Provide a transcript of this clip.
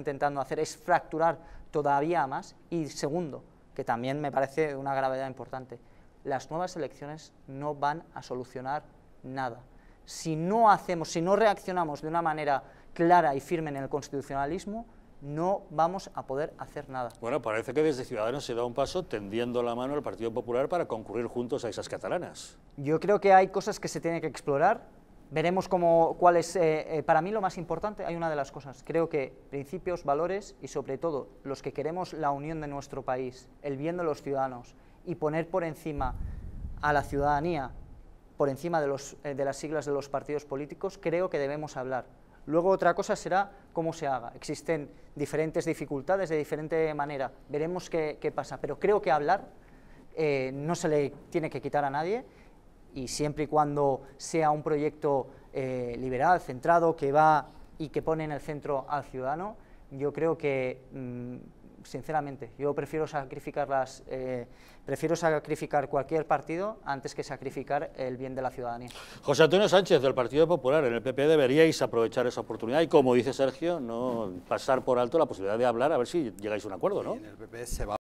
intentando hacer es fracturar todavía más y segundo, que también me parece una gravedad importante, las nuevas elecciones no van a solucionar nada. Si no hacemos, si no reaccionamos de una manera clara y firme en el constitucionalismo, no vamos a poder hacer nada. Bueno, parece que desde Ciudadanos se da un paso tendiendo la mano al Partido Popular para concurrir juntos a esas catalanas. Yo creo que hay cosas que se tienen que explorar, veremos cómo, cuál es, eh, eh, para mí lo más importante, hay una de las cosas, creo que principios, valores y sobre todo los que queremos la unión de nuestro país, el bien de los ciudadanos y poner por encima a la ciudadanía, por encima de, los, eh, de las siglas de los partidos políticos, creo que debemos hablar. Luego otra cosa será cómo se haga. Existen diferentes dificultades de diferente manera, veremos qué, qué pasa, pero creo que hablar no se le tiene que quitar a nadie y siempre y cuando sea un proyecto eh, liberal, centrado, que va y que pone en el centro al ciudadano, yo creo que, mm, sinceramente, yo prefiero sacrificar, las, eh, prefiero sacrificar cualquier partido antes que sacrificar el bien de la ciudadanía. José Antonio Sánchez, del Partido Popular, en el PP deberíais aprovechar esa oportunidad y, como dice Sergio, no pasar por alto la posibilidad de hablar, a ver si llegáis a un acuerdo, ¿no? se